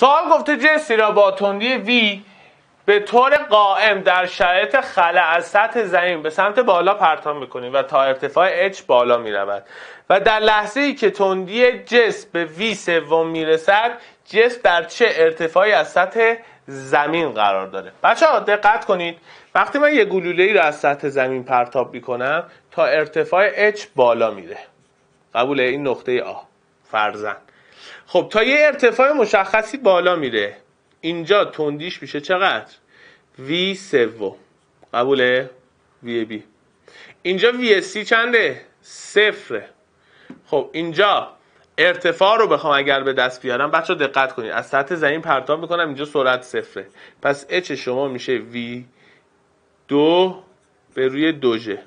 سوال گفته جسی را با تندی وی به طور قائم در شرایط خلع از سطح زمین به سمت بالا پرتاب میکنیم و تا ارتفاع h بالا میرود و در لحظه ای که تندی جس به v سوم میرسد جس در چه ارتفاعی از سطح زمین قرار داره بچه ها دقت کنید وقتی من یه گلوله ای را از سطح زمین پرتاب میکنم تا ارتفاع h بالا میره قبول این نقطه آ فرزن خب تا یه ارتفاع مشخصی بالا میره اینجا تندیش میشه چقدر وی سو قبوله وی بی اینجا وی سی چنده صفره خب اینجا ارتفاع رو بخوام اگر به دست بیارم بچه دقت کنید از سطح زمین پرتاب میکنم اینجا سرعت صفره پس اچ شما میشه وی دو به روی دوژه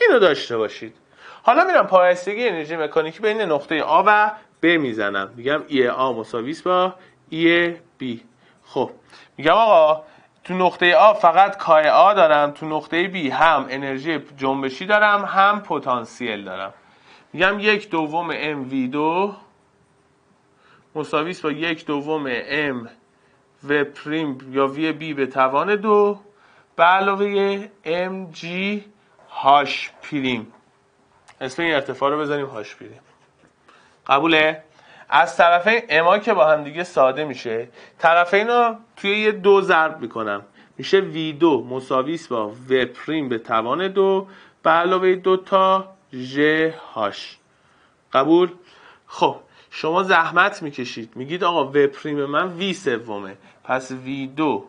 اینو داشته باشید حالا میرم پایستگی انرژی مکانیکی بین نقطه آ و B میزنم میگم ای e آ مساویس با ای e بی خب میگم آقا تو نقطه آ فقط کای آ دارم تو نقطه بی هم انرژی جنبشی دارم هم پتانسیل دارم میگم یک دوم وی دو مساویس با یک دوم ام و پریم یا وی بی به توان دو به علاوه ام جی هاش پریم اسم این ارتفاع رو بزنیم هاش بیریم قبوله از طرفین اما که با هم دیگه ساده میشه طرفین رو توی یه دو ضرب میکنم میشه وی دو مساویس با و پریم به توان دو به علاوه دو تا ژ هاش قبول خب شما زحمت میکشید میگید آقا و پریم من وی سومه پس وی دو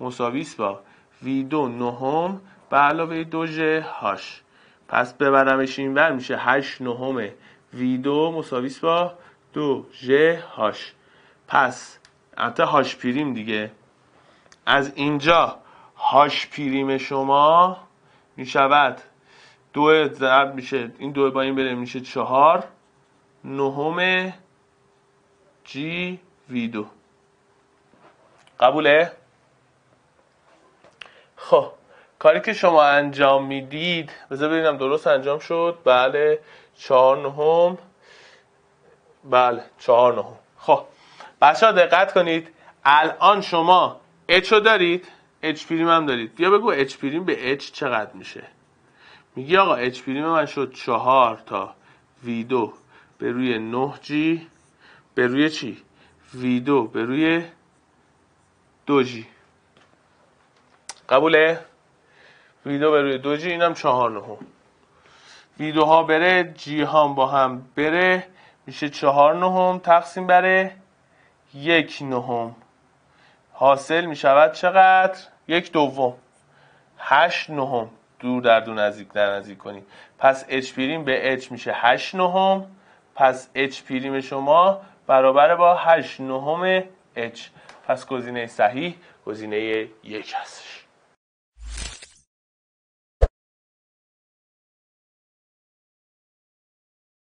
مساویس با وی دو نهم به علاوه دو ژ هاش پس ببرمش بر میشه هشت نهم وی دو مساویس با دو ژ هاش پس حتی هاش پیریم دیگه از اینجا هاش پیریم شما میشود دو زرد میشه این دو با این بره میشه چهار نهم جی وی دو قبوله خب کاری که شما انجام میدید بذار ببینم درست انجام شد بله چهار نهم بله چهار نهم خب بچه ها دقت کنید الان شما اچ رو دارید اچ پریم هم دارید بیا بگو اچ پریم به اچ چقدر میشه میگی آقا اچ پریم من شد چهار تا وی 2 به روی 9G به روی چی وی V2 به روی 2G قبوله؟ ویدو دو جی اینم چهار نهم ویدوها بره جی هم با هم بره میشه چهار نهم تقسیم بره یک نهم حاصل میشود چقدر؟ یک دوم هشت نهم دور در دو نزدیک در نزدیک کنیم پس اچ پیریم به اچ میشه هشت نهم پس اچ پیریم شما برابر با هشت نهم اچ پس گزینه صحیح گزینه یک هستش